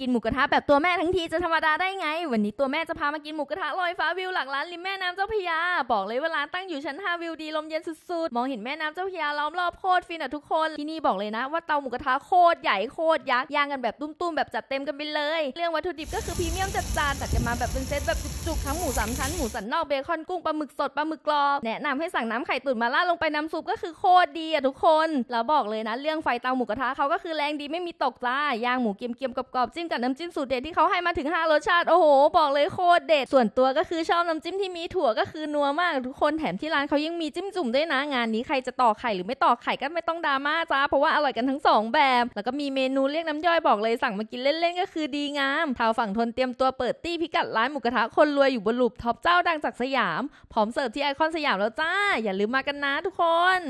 กินหมูกระทะแบบตัวแม่ทั้งทีจะธรรมดาได้ไงวันนี้ตัวแม่จะพามากินหมูกระทะลอยฟ้าวิวหลักร้านริมแม่น้ำเจ้าพยา บอกเลยว่าร้านตั้งอยู่ชั้น 5 วิวดีลมเย็นสุดๆมองเห็นแม่น้ำเจ้าพยาล้อมรอบโคตรฟินอ่ะทุกคนที่นี่บอกเลยนะว่าเตาหมูกระทะโคตรใหญ่โคตรยักษ์ย่างกันแบบตุ้มๆแบบจัดเต็มกันไปเลย เรื่องวัตถุดิบก็คือพรีเมียมจัดจานจัดกันมาแบบเป็นเซตแบบจุกๆทั้งหมูสามชั้นหมูสันนอกเบคอนกุ้งปลาหมึกสดปลาหมึกกรอบแนะนำให้สั่งน้ำไข่ตุ๋นมาล่าลงไปน้ำาซุปก็คือโคตรดีอ่ะทุกคนแล้วบอกเลยนะเรื่องไฟเตาหมูกระทะเขาก็คือแรงดี ไม่มีตกจ้าย่างหมูเกียมๆกรอบๆจิ้มกับน้ำจิ้มสูตรเด็ดที่เขาให้มาถึง 5รสชาติโอ้โห บอกเลยโคตรเด็ดส่วนตัวก็คือชอบน้ำจิ้มที่มีถั่วก็คือนัวมากทุกคนแถมที่ร้านเขายังมีจิ้มจุ่มด้วยนะงานนี้ใครจะต่อไข่หรือไม่ต่อไข่ก็ไม่ต้องดราม่าจ้าเพราะว่าอร่อยกันทั้ง2แบบแล้วก็มีเมนูเรียกน้ำย่อยบอกเลยสั่งมากินเล่นๆก็คือดีงามทาวฝั่งทนเตรียมตัวเปิดตี้พิกัดร้านหมูกระทะคนรวยอยู่บนหลุมท็อปเจ้าดังจากสยามพร้อมเสิร์ฟที่ไอคอนสยามแล้วจ้าอย่าลืมมากันนะทุกคน